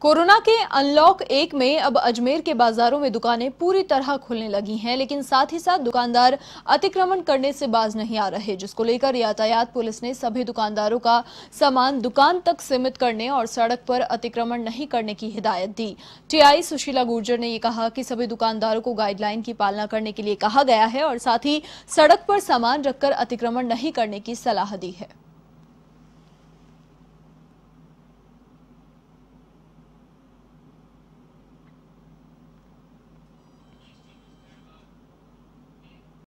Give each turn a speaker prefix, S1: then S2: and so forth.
S1: corona के unlock एक में अब अजमेर के बाजारों में दुकानें पूरी तरह खुलने लगी हैं लेकिन साथ ही साथ दुकानदार अतिक्रमण करने से बाज नहीं आ रहे जिसको लेकर यातायात पुलिस ने सभी दुकानदारों का सामान दुकान तक सीमित करने और सड़क पर अतिक्रमण नहीं करने की हिदायत दी टीआई सुशीला गुर्जर ने यह कहा कि सभी दुकानदारों को गाइडलाइन की पालना करने के लिए कहा गया है और साथ ही सड़क पर सामान रखकर अतिक्रमण नहीं करने की सलाह दी है